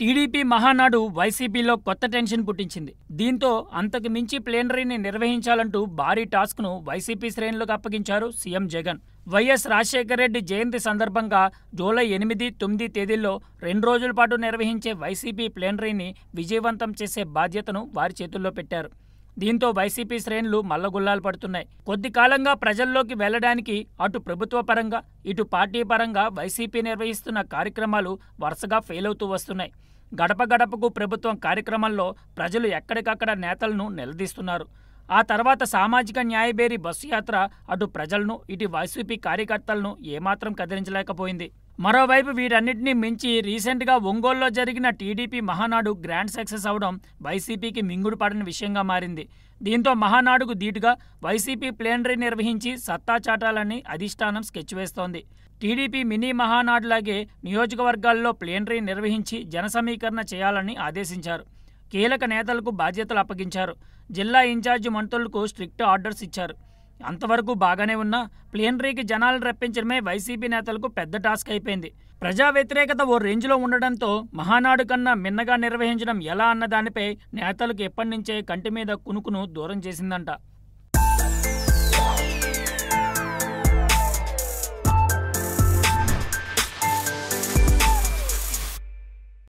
TDP Mahanadu వైసీపీలో కొత్త tension పుట్టించింది దీంతో అంతకు మించి ప్లేనరీని నిర్వహించాలంటూ భారీ టాస్క్ను వైసీపీ శ్రేణులకు అప్పగించారు సీఎం జగన్ వైఎస్ రాజశేఖర రెడ్డి జయంతి సందర్భంగా జూలై ఎనిమిది తొమ్మిది తేదీల్లో రెండు రోజుల పాటు నిర్వహించే వైసీపీ ప్లేనరీని విజయవంతం చేసే బాధ్యతను వారి చేతుల్లో పెట్టారు దీంతో వైసీపీ శ్రేణులు మల్లగుల్లాలు పడుతున్నాయి కొద్ది కాలంగా ప్రజల్లోకి వెళ్లడానికి అటు ప్రభుత్వ పరంగా ఇటు పార్టీ పరంగా వైసీపీ నిర్వహిస్తున్న కార్యక్రమాలు వరుసగా ఫెయిల్ అవుతూ వస్తున్నాయి గడప గడపకు ప్రభుత్వం కార్యక్రమంలో ప్రజలు ఎక్కడికక్కడ నేతలను నిలదీస్తున్నారు ఆ తర్వాత సామాజిక న్యాయబేరి బస్సు యాత్ర అటు ప్రజలను ఇటు వైసీపీ కార్యకర్తలను ఏమాత్రం కదిలించలేకపోయింది మరోవైపు వీటన్నిటినీ మించి రీసెంట్గా ఒంగోల్లో జరిగిన టీడీపీ మహానాడు గ్రాండ్ సక్సెస్ అవడం వైసీపీకి మింగుడు పడని విషయంగా మారింది దీంతో మహానాడుకు ధీటుగా వైసీపీ ప్లేనరీ నిర్వహించి సత్తా చాటాలని అధిష్టానం స్కెచ్ వేస్తోంది టీడీపీ మినీ మహానాడులాగే నియోజకవర్గాల్లో ప్లేనరీ నిర్వహించి జనసమీకరణ చేయాలని ఆదేశించారు కీలక నేతలకు బాధ్యతలు అప్పగించారు జిల్లా ఇన్ఛార్జి మంత్రులకు స్ట్రిక్ట్ ఆర్డర్స్ ఇచ్చారు అంతవరకు బాగానే ఉన్నా ప్లేనరీకి జనాలు రప్పించడమే వైసీపీ నేతలకు పెద్ద టాస్క్ అయిపోయింది ప్రజా వ్యతిరేకత ఓ రేంజ్లో ఉండడంతో మహానాడు కన్నా మిన్నగా నిర్వహించడం ఎలా అన్న దానిపై నేతలకు ఎప్పటి నుంచే కంటి మీద కునుకును దూరం చేసిందంట